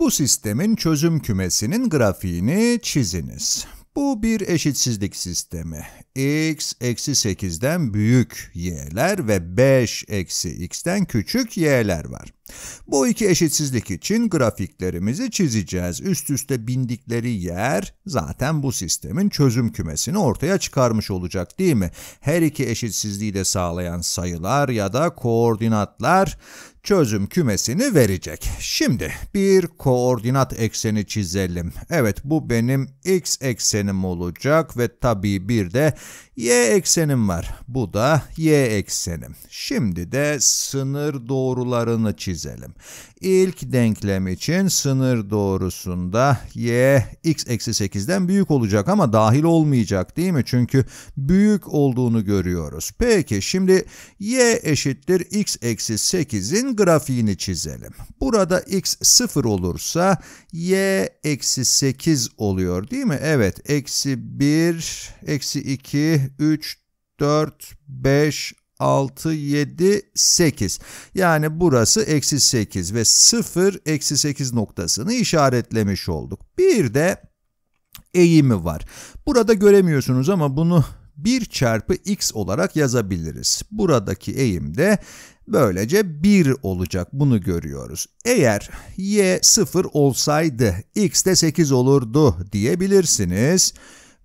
Bu sistemin çözüm kümesinin grafiğini çiziniz. Bu bir eşitsizlik sistemi. x eksi 8'den büyük y'ler ve 5 eksi x'ten küçük y'ler var. Bu iki eşitsizlik için grafiklerimizi çizeceğiz. Üst üste bindikleri yer zaten bu sistemin çözüm kümesini ortaya çıkarmış olacak değil mi? Her iki eşitsizliği de sağlayan sayılar ya da koordinatlar çözüm kümesini verecek. Şimdi bir koordinat ekseni çizelim. Evet bu benim x eksenim olacak ve tabii bir de y eksenim var. Bu da y eksenim. Şimdi de sınır doğrularını çizelim. İlk denklem için sınır doğrusunda y x eksi 8'den büyük olacak ama dahil olmayacak değil mi? Çünkü büyük olduğunu görüyoruz. Peki şimdi y eşittir x eksi 8'in grafiğini çizelim. Burada x 0 olursa y eksi 8 oluyor değil mi? Evet eksi 1, eksi 2, 3, 4, 5, 6, 7, 8. Yani burası eksi 8 ve 0 eksi 8 noktasını işaretlemiş olduk. Bir de eğimi var. Burada göremiyorsunuz ama bunu 1 çarpı x olarak yazabiliriz. Buradaki eğim de. Böylece 1 olacak bunu görüyoruz. Eğer y 0 olsaydı x de 8 olurdu diyebilirsiniz.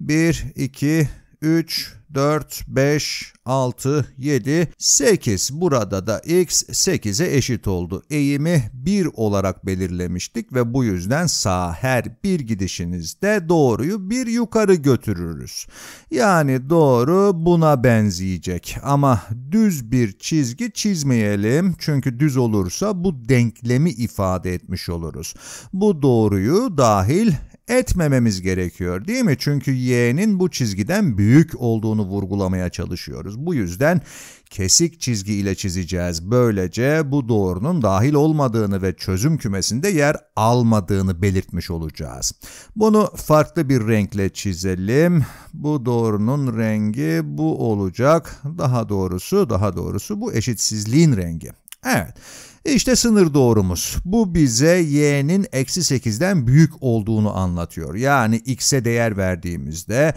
1, 2, 3, 4, 5, 6, 7, 8. Burada da x 8'e eşit oldu. Eğimi 1 olarak belirlemiştik ve bu yüzden sağ her bir gidişinizde doğruyu bir yukarı götürürüz. Yani doğru buna benzeyecek ama düz bir çizgi çizmeyelim çünkü düz olursa bu denklemi ifade etmiş oluruz. Bu doğruyu dahil etmememiz gerekiyor değil mi? Çünkü Y'nin bu çizgiden büyük olduğunu vurgulamaya çalışıyoruz. Bu yüzden kesik çizgi ile çizeceğiz. Böylece bu doğrunun dahil olmadığını ve çözüm kümesinde yer almadığını belirtmiş olacağız. Bunu farklı bir renkle çizelim. Bu doğrunun rengi bu olacak. Daha doğrusu, daha doğrusu bu eşitsizliğin rengi. Evet. İşte sınır doğrumuz. Bu bize y'nin eksi 8'den büyük olduğunu anlatıyor. Yani x'e değer verdiğimizde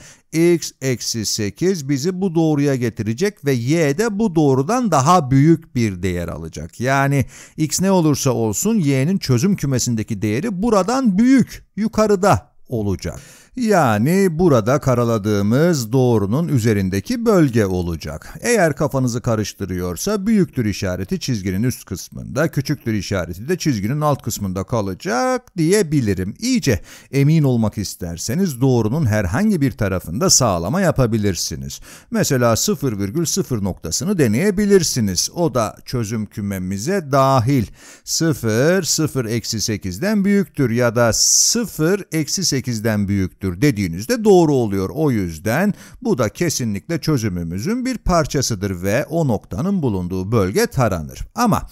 x eksi 8 bizi bu doğruya getirecek ve y de bu doğrudan daha büyük bir değer alacak. Yani x ne olursa olsun y'nin çözüm kümesindeki değeri buradan büyük, yukarıda olacak. Yani burada karaladığımız doğrunun üzerindeki bölge olacak. Eğer kafanızı karıştırıyorsa büyüktür işareti çizginin üst kısmında, küçüktür işareti de çizginin alt kısmında kalacak diyebilirim. İyice emin olmak isterseniz doğrunun herhangi bir tarafında sağlama yapabilirsiniz. Mesela 0,0 noktasını deneyebilirsiniz. O da çözüm kümemize dahil. 0, 0 eksi 8'den büyüktür ya da 0 eksi 8'den büyüktür büyüktür dediğinizde doğru oluyor. O yüzden bu da kesinlikle çözümümüzün bir parçasıdır ve o noktanın bulunduğu bölge taranır. Ama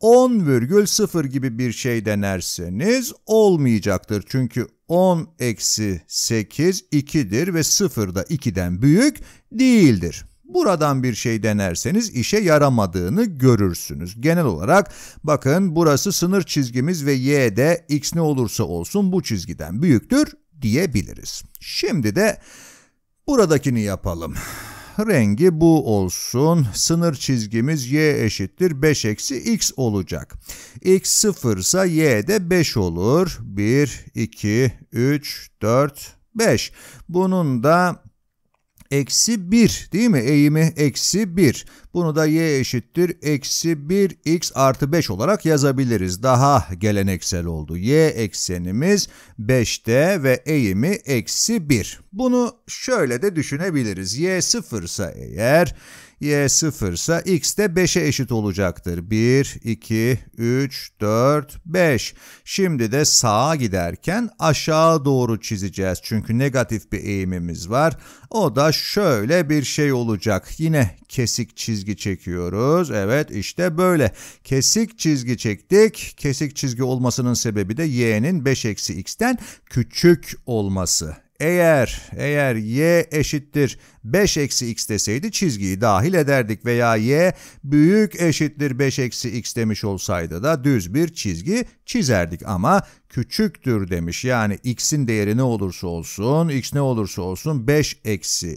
10,0 gibi bir şey denerseniz olmayacaktır. Çünkü 10 eksi 8 2'dir ve 0 da 2'den büyük değildir. Buradan bir şey denerseniz işe yaramadığını görürsünüz. Genel olarak bakın burası sınır çizgimiz ve y'de x ne olursa olsun bu çizgiden büyüktür diyebiliriz. Şimdi de buradakini yapalım. Rengi bu olsun. Sınır çizgimiz y eşittir 5 eksi x olacak. x 0 ise y de 5 olur. 1, 2, 3, 4, 5. Bunun da eksi 1 değil mi? Eğimi eksi 1. Bunu da y eşittir eksi 1x artı 5 olarak yazabiliriz. Daha geleneksel oldu. Y eksenimiz 5'te ve eğimi eksi 1. Bunu şöyle de düşünebiliriz. Y sıfırsa eğer y 0 ise x de 5'e eşit olacaktır. 1, 2, 3, 4, 5. Şimdi de sağa giderken aşağı doğru çizeceğiz. Çünkü negatif bir eğimimiz var. O da şöyle bir şey olacak. Yine kesik çizgi çekiyoruz. Evet işte böyle. Kesik çizgi çektik. Kesik çizgi olmasının sebebi de y'nin 5 eksi x'ten küçük olması. Eğer, eğer y eşittir 5 eksi x deseydi çizgiyi dahil ederdik veya y büyük eşittir 5 eksi x demiş olsaydı da düz bir çizgi çizerdik ama küçüktür demiş. Yani x'in değeri ne olursa olsun, x ne olursa olsun 5 eksi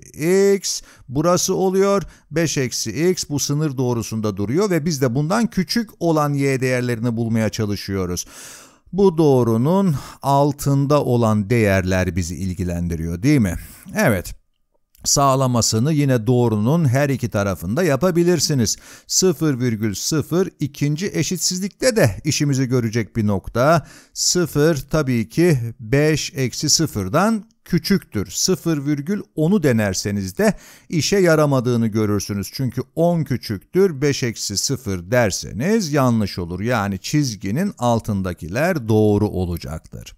x burası oluyor. 5 eksi x bu sınır doğrusunda duruyor ve biz de bundan küçük olan y değerlerini bulmaya çalışıyoruz. Bu doğrunun altında olan değerler bizi ilgilendiriyor değil mi? Evet. Sağlamasını yine doğrunun her iki tarafında yapabilirsiniz. 0,0 ikinci eşitsizlikte de işimizi görecek bir nokta. 0 tabii ki 5 eksi 0'dan küçüktür. 0,10'u denerseniz de işe yaramadığını görürsünüz. Çünkü 10 küçüktür 5 eksi 0 derseniz yanlış olur. Yani çizginin altındakiler doğru olacaktır.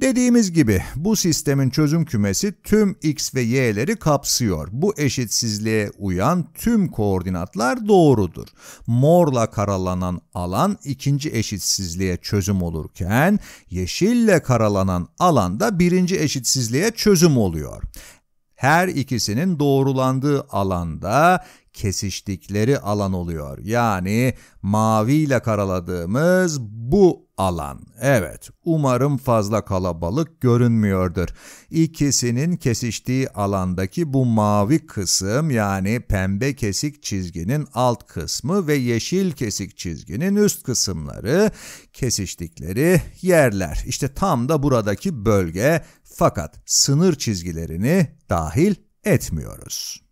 Dediğimiz gibi bu sistemin çözüm kümesi tüm x ve y'leri kapsıyor. Bu eşitsizliğe uyan tüm koordinatlar doğrudur. Morla karalanan alan ikinci eşitsizliğe çözüm olurken yeşille karalanan alan da birinci eşitsizliğe çözüm oluyor. Her ikisinin doğrulandığı alanda kesiştikleri alan oluyor. Yani mavi ile karaladığımız bu alan. Evet, umarım fazla kalabalık görünmüyordur. İkisinin kesiştiği alandaki bu mavi kısım yani pembe kesik çizginin alt kısmı ve yeşil kesik çizginin üst kısımları kesiştikleri yerler. İşte tam da buradaki bölge fakat sınır çizgilerini dahil etmiyoruz.